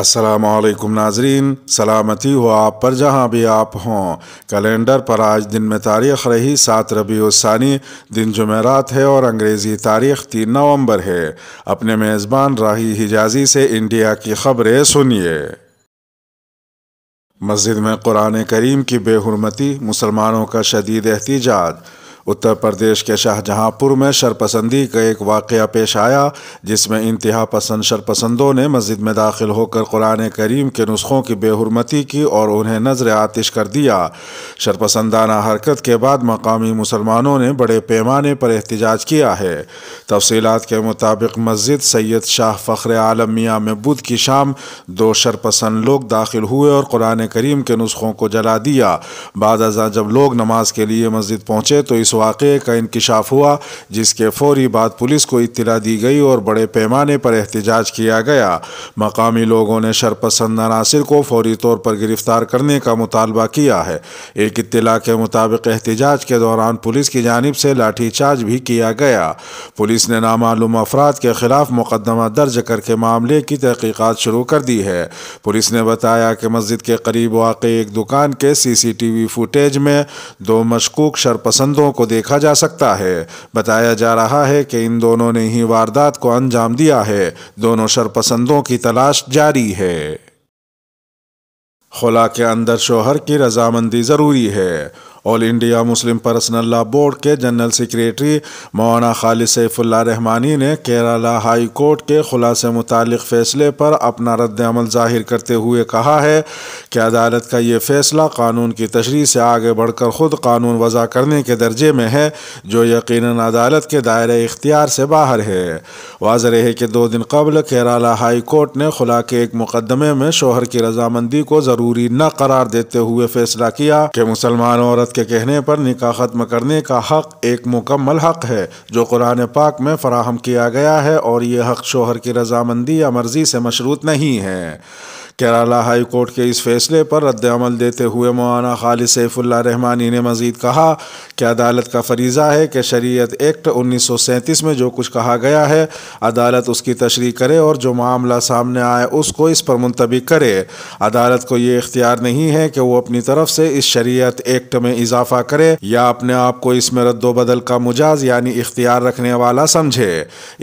असलकुम नाजरीन सलामती हो आप पर जहाँ भी आप हों कैलेंडर पर आज दिन में तारीख रही सात रबी उसानी दिन जमेरात है और अंग्रेज़ी तारीख तीन नवंबर है अपने मेज़बान राही हिजाजी से इंडिया की खबरें सुनिए मस्जिद में कुरान करीम की बेहरमती मुसलमानों का शदीद एहतजाज उत्तर प्रदेश के शाहजहांपुर में शरपसंदी का एक वाक़ पेश आया जिसमें इंतहा पसंद शरपसंदों ने मस्जिद में दाखिल होकर कुरान करीम के नुस्खों की बेहरमती की और उन्हें नजर आतिश कर दिया शरपसंदाना हरकत के बाद मकामी मुसलमानों ने बड़े पैमाने पर एहतजाज किया है तफसीत के मुताबिक मस्जिद सैयद शाह फ़ख्र आलम मियाँ महबूद की शाम दो शरपसंद लोग दाखिल हुए और कुरान करीम के नुस्खों को जला दिया बाद जब लोग नमाज के लिए मस्जिद पहुँचे तो इस वाक़े का इंकशाफ हुआ जिसके फौरी बाद पुलिस को इतला दी गई और बड़े पैमाने पर एहतजाज किया गया मकामी लोगों ने शरपसंद नासिर को फौरी तौर पर गिरफ्तार करने का मुतालबा किया है एक इतला के मुताबिक एहतजाज के दौरान पुलिस की जानब से लाठीचार्ज भी किया गया पुलिस ने नामालूम अफराद के खिलाफ मुकदमा दर्ज करके मामले की तहकीकत शुरू कर दी है पुलिस ने बताया कि मस्जिद के करीब वाक़ एक दुकान के C C T V footage में दो मशकूक शरपसंदों को देखा जा सकता है बताया जा रहा है कि इन दोनों ने ही वारदात को अंजाम दिया है दोनों शरपसंदों की तलाश जारी है खुला के अंदर शोहर की रजामंदी ज़रूरी है All India Muslim Personal Law Board के जनरल सेक्रेटरी मौलाना खालिद सैफुल्ला रहमानी ने केरला हाई कोर्ट के खुलासे मुतल फैसले पर अपना रद्दमल जाहिर करते हुए कहा है कि अदालत का ये फैसला कानून की तशरी से आगे बढ़कर ख़ुद कानून वज़ा करने के दर्जे में है जो यकीन अदालत के दायरे इख्तियार से बाहर है वाज है कि दो दिन कबल केरला हाई कोर्ट ने खुला के एक मुकदमे में शोहर की रजामंदी को ज़रूरी न करार देते हुए फैसला किया कि मुसलमान औरत के कहने पर निका ख़त्म करने का हक़ एक मुकम्मल हक़ है जो कुरान पाक में फ़राहम किया गया है और यह हक़ शोहर की रजामंदी या मर्ज़ी से मशरूत नहीं है केरला हाई कोर्ट के इस फैसले पर रद्दमल देते हुए मौलाना खालिद सैफुल्ला रहमानी ने मजीद कहा कि अदालत का फरीज़ा है कि शरीयत एक्ट उन्नीस सौ सैंतीस में जो कुछ कहा गया है अदालत उसकी तशरी करे और जो मामला सामने आए उसको इस पर मुंतबिक करे अदालत को ये इख्तियार नहीं है कि वो अपनी तरफ से इस शरीयत एक्ट में इजाफा करे या अपने आप को इसमें रद्दबदल का मुजाज यानी इख्तियार रखने वाला समझे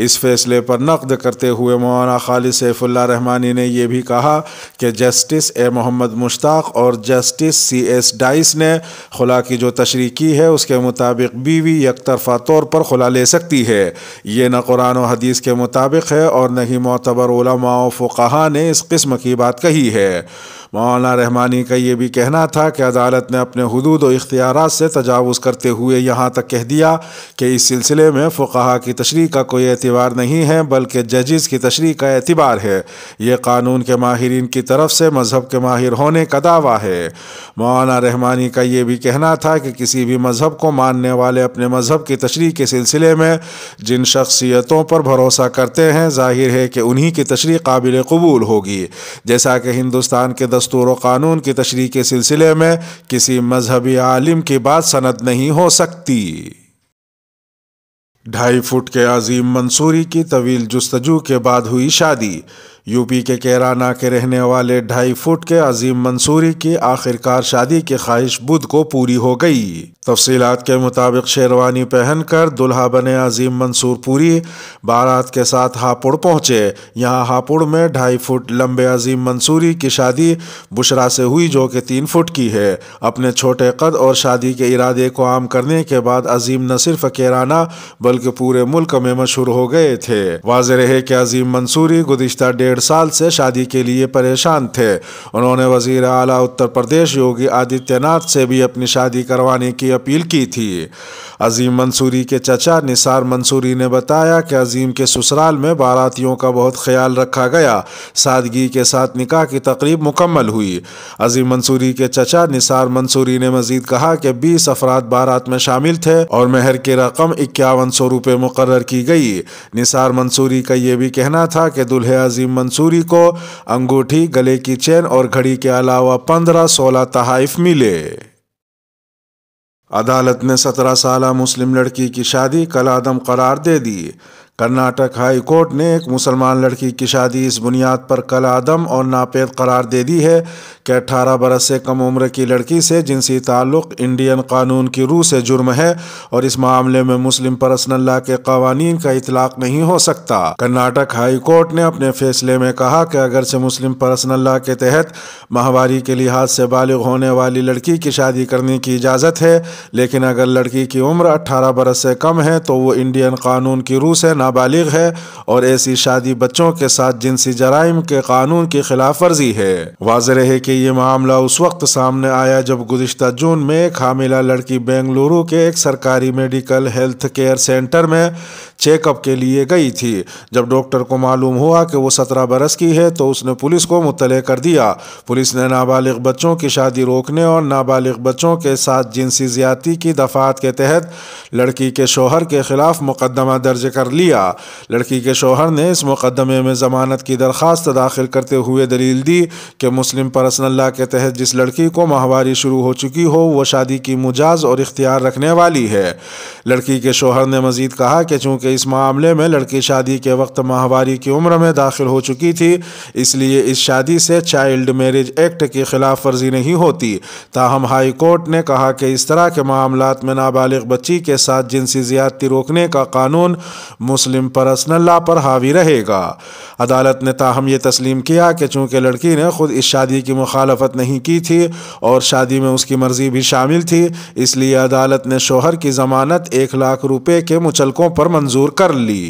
इस फैसले पर नकद करते हुए मौलाना खालिद सैफुल्ला रहमानी ने यह भी कहा कि जस्टिस ए मोहम्मद मुश्ताक और जस्टिस सी एस डाइस ने खुला की जो तशरी की है उसके मुताबिक बीवी एक तरफा तौर पर खुला ले सकती है ये न कुरान और हदीस के मुताबिक है और न ही मोतबर फ़ुकहा ने इस किस्म की बात कही है मौलाना रहमानी का ये भी कहना था कि अदालत ने अपने हदूद और इख्तियार से तजावज़ करते हुए यहाँ तक कह दिया कि इस सिलसिले में फुकाहा की तशरी का कोई एतबार नहीं है बल्कि जजिस की तशरी का एतबार है ये कानून के माहरीन की तरफ से मज़हब के माहिर होने का दावा है मौलाना रहमानी का ये भी कहना था कि किसी भी मज़हब को मानने वाले अपने मज़हब की तशरी के सिलसिले में जिन शख्सियतों पर भरोसा करते हैं जाहिर है कि उन्हीं की तशरी काबिल कबूल होगी जैसा कि हिंदुस्तान के दस्तूर व कानून की तशरी के सिलसिले में किसी मजहबी आलिम की बात सनद नहीं हो सकती ढाई फुट के अजीम मंसूरी की तवील जस्तजू के बाद हुई शादी यूपी के केराना के रहने वाले ढाई फुट के अजीम मंसूरी की आखिरकार शादी की ख्वाहिश बुध को पूरी हो गई तफसीत के मुताबिक शेरवानी पहनकर दुल्हा बने अजीम मंसूर पूरी बारात के साथ हापुड़ पहुंचे यहाँ हापुड़ में ढाई फुट लंबे अजीम मंसूरी की शादी बुशरा से हुई जो कि तीन फुट की है अपने छोटे कद और शादी के इरादे को आम करने के बाद अजीम न सिर्फ केराना बल्कि पूरे मुल्क में मशहूर हो गए थे वाज रहे कि अजीम मंसूरी गुजश्ता डेढ़ डेढ़ साल से शादी के लिए परेशान थे उन्होंने वजीर अला उत्तर प्रदेश योगी आदित्यनाथ से भी अपनी शादी करवाने की अपील की थी अजीम मंसूरी के चचा निसार मंसूरी ने बताया कि अजीम के ससुराल में बारातियों का बहुत ख्याल रखा गया सादगी के साथ निकाह की तकरीब मुकम्मल हुई अजीम मंसूरी के चचा निसार मंसूरी ने मजीद कहा कि बीस अफराद बारात में शामिल थे और मेहर की रकम इक्यावन सौ रुपये मुकर की गई निसार मंसूरी का यह भी कहना था कि दुल्हे अजीम मंसूरी को अंगूठी गले की चेन और घड़ी के अलावा पंद्रह सोलह तहाइफ मिले अदालत ने सत्रह साल मुस्लिम लड़की की शादी कलादम करार दे दी कर्नाटक हाई कोर्ट ने एक मुसलमान लड़की की शादी इस बुनियाद पर कल आदम और नापेद करार दे दी है कि 18 बरस से कम उम्र की लड़की से जिनसी ताल्लुक़ इंडियन कानून की रूह से जुर्म है और इस मामले में मुस्लिम पर्सनल ला के कवानीन का इतलाक नहीं हो सकता कर्नाटक हाई कोर्ट ने अपने फैसले में कहा कि अगर से मुस्लिम पर्सनल ला के तहत माहवारी के लिहाज से बालिग होने वाली लड़की की शादी करने की इजाज़त है लेकिन अगर लड़की की उम्र अट्ठारह बरस से कम है तो वो इंडियन कानून की रूह से ना नाबालिग है और ऐसी शादी बच्चों के साथ जिनसी जराइम के कानून की खिलाफ वर्जी है वाज है की ये मामला उस वक्त सामने आया जब गुजशत जून में एक हामिला लड़की बेंगलुरु के एक सरकारी मेडिकल हेल्थ केयर सेंटर में चेकअप के लिए गई थी जब डॉक्टर को मालूम हुआ कि वो सत्रह बरस की है तो उसने पुलिस को मुतल कर दिया पुलिस ने नाबालिग बच्चों की शादी रोकने और नाबालिग बच्चों के साथ जिनसी ज्यादा की दफात के तहत लड़की के शोहर के खिलाफ मुकदमा दर्ज कर लिया किया लड़की के शोहर ने इस मुकदमे में ज़मानत की दरख्वास्त दाखिल करते हुए दलील दी कि मुस्लिम पर्सनल ला के तहत जिस लड़की को माहवारी शुरू हो चुकी हो वह शादी की मुजाज और इख्तियार रखने वाली है लड़की के शोहर ने मजीद कहा कि चूंकि इस मामले में लड़की शादी के वक्त माहवारी की उम्र में दाखिल हो चुकी थी इसलिए इस शादी से चाइल्ड मैरिज एक्ट की खिलाफ वर्जी नहीं होती ताहम हाई कोर्ट ने कहा कि इस तरह के मामला में नाबालिग बच्ची के साथ जिनसी ज्यादती रोकने का कानून मुस्लिम पर असनल्ला पर हावी रहेगा अदालत ने ताहम ये तस्लीम किया कि चूँकि लड़की ने खुद इस शादी की मुखालफत नहीं की थी और शादी में उसकी मर्जी भी शामिल थी इसलिए अदालत ने शोहर की ज़मानत एक लाख रुपये के मुचलकों पर मंजूर कर ली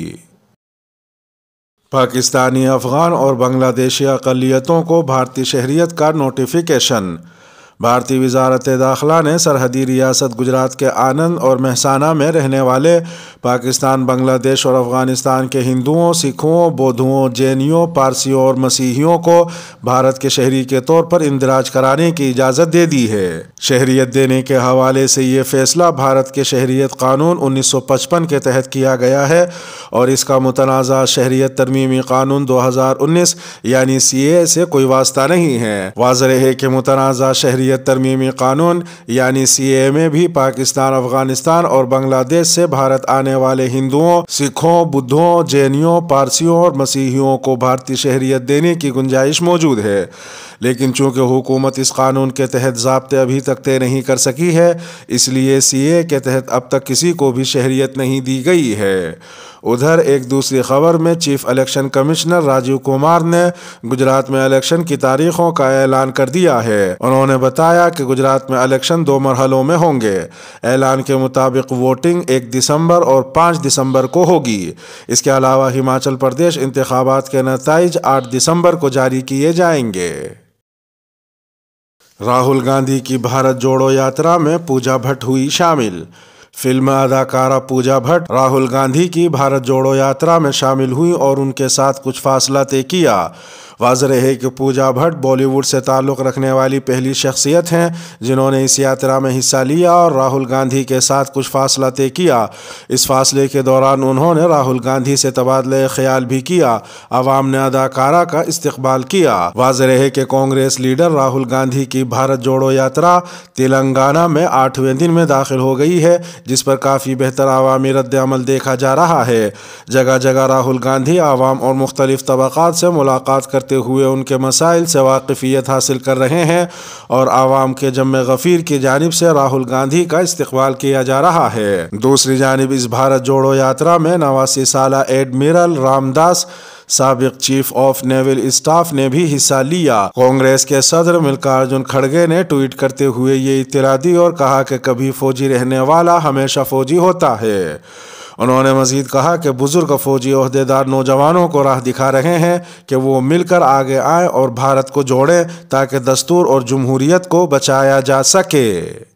पाकिस्तानी अफ़गान और बांग्लादेशी अकलीतों को भारतीय शहरीत का नोटिफिकेशन भारतीय वजारत दाखिला ने सरहदी रियासत गुजरात के आनंद और महसाना में रहने वाले पाकिस्तान बांग्लादेश और अफगानिस्तान के हिंदुओं सिखों बौद्धों जैनियों पारसियों और मसीहियों को भारत के शहरी के तौर पर इंदराज कराने की इजाज़त दे दी है शहरीत देने के हवाले से ये फैसला भारत के शहरीत कानून 1955 के तहत किया गया है और इसका मुतनाज़ा शहरीत तरमीमी कानून 2019 यानी सी ए से कोई वास्ता नहीं है वाज़ है कि मुतनाज़ा शहरीत जमहूरीत तरमीमी कानून यानी सी ए भी पाकिस्तान अफगानिस्तान और बांग्लादेश से भारत आने वाले हिंदुओं सिखों बुद्धों जैनियों पारसियों और मसीहियों को भारतीय शहरीत देने की गुंजाइश मौजूद है लेकिन चूंकि हुकूमत इस कानून के तहत जबते अभी तक तय नहीं कर सकी है इसलिए सी के तहत अब तक किसी को भी शहरीत नहीं दी गई है उधर एक दूसरी खबर में chief election commissioner Rajiv Kumar ने गुजरात में इलेक्शन की तारीखों का ऐलान कर दिया है उन्होंने बताया बताया कि गुजरात में इलेक्शन दो मरहलों में होंगे ऐलान के मुताबिक वोटिंग एक दिसंबर और पाँच दिसंबर को होगी इसके अलावा हिमाचल प्रदेश इंतबात के नतज आठ दिसंबर को जारी किए जाएंगे राहुल गांधी की भारत जोड़ो यात्रा में पूजा भट्ट हुई शामिल फिल्म अदाकारा पूजा भट्ट राहुल गांधी की भारत जोड़ो यात्रा में शामिल हुई और उनके साथ कुछ फासला तय किया वाज रहे कि पूजा भट्ट बॉलीवुड से ताल्लुक़ रखने वाली पहली शख्सियत हैं जिन्होंने इस यात्रा में हिस्सा लिया और राहुल गांधी के साथ कुछ फासला तय किया इस फासले के दौरान उन्होंने राहुल गांधी से तबादले ख्याल भी किया आवाम ने अदाकारा का इस्तकबाल किया वाज रहे कि कांग्रेस लीडर राहुल गांधी की भारत जोड़ो यात्रा तेलंगाना में आठवें दिन में दाखिल हो गई है जिस पर काफ़ी बेहतर आवामी रद्दमल देखा जा रहा है जगह जगह राहुल गांधी आवाम और मुख्तलिफ तबक़ात से मुलाकात करते करते हुए उनके मसाइल से वाकफियत हासिल कर रहे हैं और आवाम के जम गफ़ीर की जानब से राहुल गांधी का इस्तेवाल किया जा रहा है दूसरी जानब इस भारत जोड़ो यात्रा में नवासी साल एडमिरल रामदास सबक चीफ ऑफ नेवल स्टाफ ने भी हिस्सा लिया कांग्रेस के सदर मल्लिकार्जुन खड़गे ने ट्वीट करते हुए ये इतला दी और कहा कि कभी फौजी रहने वाला हमेशा फौजी होता है उन्होंने मजीद कहा कि बुज़ुर्ग फौजी अहदेदार नौजवानों को राह दिखा रहे हैं कि वो मिलकर आगे आए और भारत को जोड़ें ताकि दस्तूर और जमहूरीत को बचाया जा सके